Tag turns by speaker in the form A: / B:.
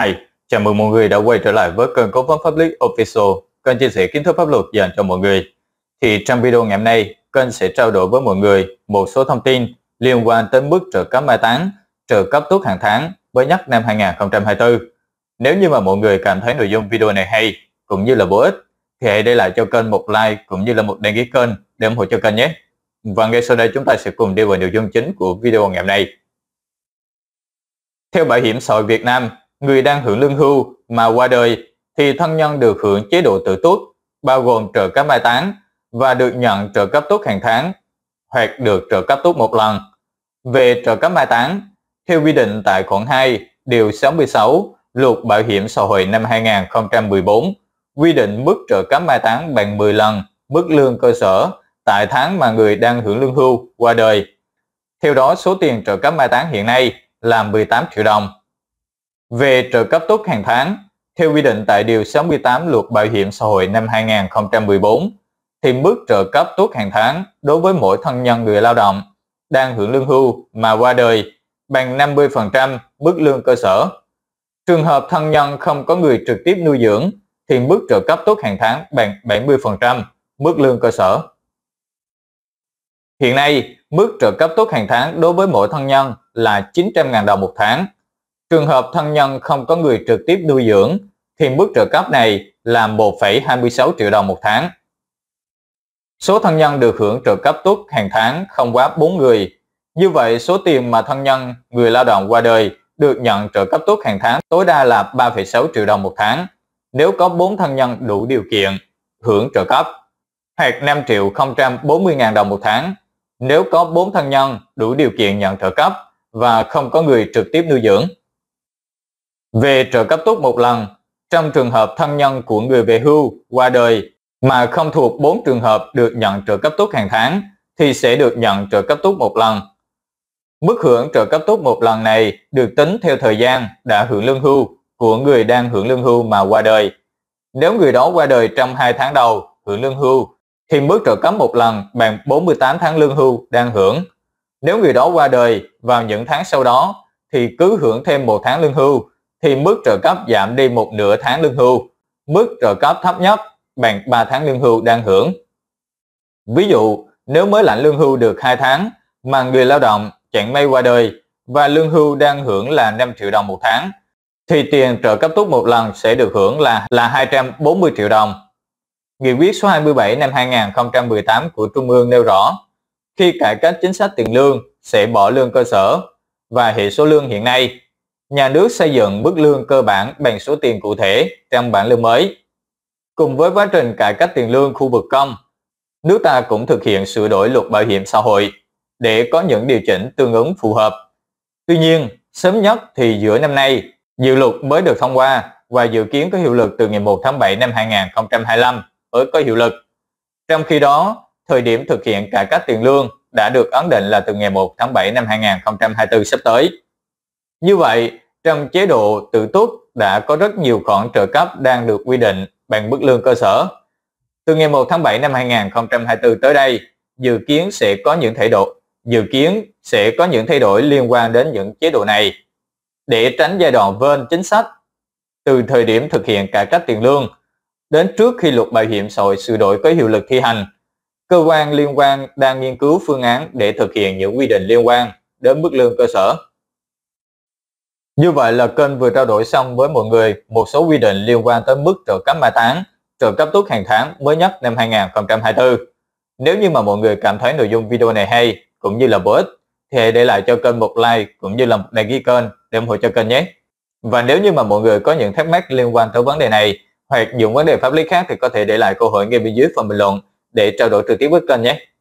A: Hi, chào mừng mọi người đã quay trở lại với kênh cố vấn pháp lý Official, kênh chia sẻ kiến thức pháp luật dành cho mọi người. Thì trong video ngày hôm nay, kênh sẽ trao đổi với mọi người một số thông tin liên quan tới mức trợ cấp mai táng, trợ cấp tuốt hàng tháng mới nhất năm 2024. Nếu như mà mọi người cảm thấy nội dung video này hay cũng như là bổ ích, thì hãy để lại cho kênh một like cũng như là một đăng ký kênh để ủng hộ cho kênh nhé. Và ngay sau đây chúng ta sẽ cùng đi vào nội dung chính của video ngày hôm nay. Theo Bảo hiểm xã hội Việt Nam, người đang hưởng lương hưu mà qua đời thì thân nhân được hưởng chế độ tự túc, bao gồm trợ cấp mai táng và được nhận trợ cấp tốt hàng tháng hoặc được trợ cấp tốt một lần. Về trợ cấp mai táng, theo quy định tại khoản 2, điều 66 Luật Bảo hiểm xã hội năm 2014 quy định mức trợ cấp mai táng bằng 10 lần mức lương cơ sở tại tháng mà người đang hưởng lương hưu qua đời. Theo đó, số tiền trợ cấp mai táng hiện nay là 18 triệu đồng. Về trợ cấp tốt hàng tháng, theo quy định tại Điều 68 Luật Bảo hiểm xã hội năm 2014, thì mức trợ cấp tốt hàng tháng đối với mỗi thân nhân người lao động đang hưởng lương hưu mà qua đời bằng 50% mức lương cơ sở. Trường hợp thân nhân không có người trực tiếp nuôi dưỡng thì mức trợ cấp tốt hàng tháng bằng 70% mức lương cơ sở. Hiện nay, mức trợ cấp tốt hàng tháng đối với mỗi thân nhân là 900.000 đồng một tháng – Trường hợp thân nhân không có người trực tiếp nuôi dưỡng thì mức trợ cấp này là 1,26 triệu đồng một tháng. Số thân nhân được hưởng trợ cấp tuất hàng tháng không quá 4 người. Như vậy, số tiền mà thân nhân người lao động qua đời được nhận trợ cấp tuất hàng tháng tối đa là 3,6 triệu đồng một tháng nếu có 4 thân nhân đủ điều kiện hưởng trợ cấp hoặc 5 triệu 040 ngàn đồng một tháng nếu có 4 thân nhân đủ điều kiện nhận trợ cấp và không có người trực tiếp nuôi dưỡng về trợ cấp tốt một lần trong trường hợp thân nhân của người về hưu qua đời mà không thuộc 4 trường hợp được nhận trợ cấp tốt hàng tháng thì sẽ được nhận trợ cấp tốt một lần. Mức hưởng trợ cấp tốt một lần này được tính theo thời gian đã hưởng lương hưu của người đang hưởng lương hưu mà qua đời. Nếu người đó qua đời trong 2 tháng đầu hưởng lương hưu thì mức trợ cấp một lần bằng 48 tháng lương hưu đang hưởng. Nếu người đó qua đời vào những tháng sau đó thì cứ hưởng thêm một tháng lương hưu thì mức trợ cấp giảm đi một nửa tháng lương hưu, mức trợ cấp thấp nhất bằng 3 tháng lương hưu đang hưởng. Ví dụ, nếu mới lãnh lương hưu được 2 tháng mà người lao động chẳng may qua đời và lương hưu đang hưởng là 5 triệu đồng một tháng, thì tiền trợ cấp tốt một lần sẽ được hưởng là là 240 triệu đồng. Nghị quyết số 27 năm 2018 của Trung ương nêu rõ, khi cải cách chính sách tiền lương sẽ bỏ lương cơ sở và hệ số lương hiện nay nhà nước xây dựng mức lương cơ bản bằng số tiền cụ thể trong bảng lương mới. Cùng với quá trình cải cách tiền lương khu vực công, nước ta cũng thực hiện sửa đổi luật bảo hiểm xã hội để có những điều chỉnh tương ứng phù hợp. Tuy nhiên, sớm nhất thì giữa năm nay, dự luật mới được thông qua và dự kiến có hiệu lực từ ngày 1 tháng 7 năm 2025 mới có hiệu lực. Trong khi đó, thời điểm thực hiện cải cách tiền lương đã được ấn định là từ ngày 1 tháng 7 năm 2024 sắp tới. Như vậy, trong chế độ tự túc đã có rất nhiều khoản trợ cấp đang được quy định bằng mức lương cơ sở. Từ ngày 1 tháng 7 năm 2024 tới đây, dự kiến sẽ có những thay đổi dự kiến sẽ có những thay đổi liên quan đến những chế độ này. Để tránh giai đoạn vên chính sách, từ thời điểm thực hiện cải cách tiền lương đến trước khi luật bảo hiểm xã hội sửa đổi có hiệu lực thi hành, cơ quan liên quan đang nghiên cứu phương án để thực hiện những quy định liên quan đến mức lương cơ sở. Như vậy là kênh vừa trao đổi xong với mọi người một số quy định liên quan tới mức trợ cấp mai táng, trợ cấp tuất hàng tháng mới nhất năm 2024. Nếu như mà mọi người cảm thấy nội dung video này hay cũng như là bổ ích thì hãy để lại cho kênh một like cũng như là một đăng ký kênh để ủng hộ cho kênh nhé. Và nếu như mà mọi người có những thắc mắc liên quan tới vấn đề này hoặc những vấn đề pháp lý khác thì có thể để lại câu hỏi ngay bên dưới phần bình luận để trao đổi trực tiếp với kênh nhé.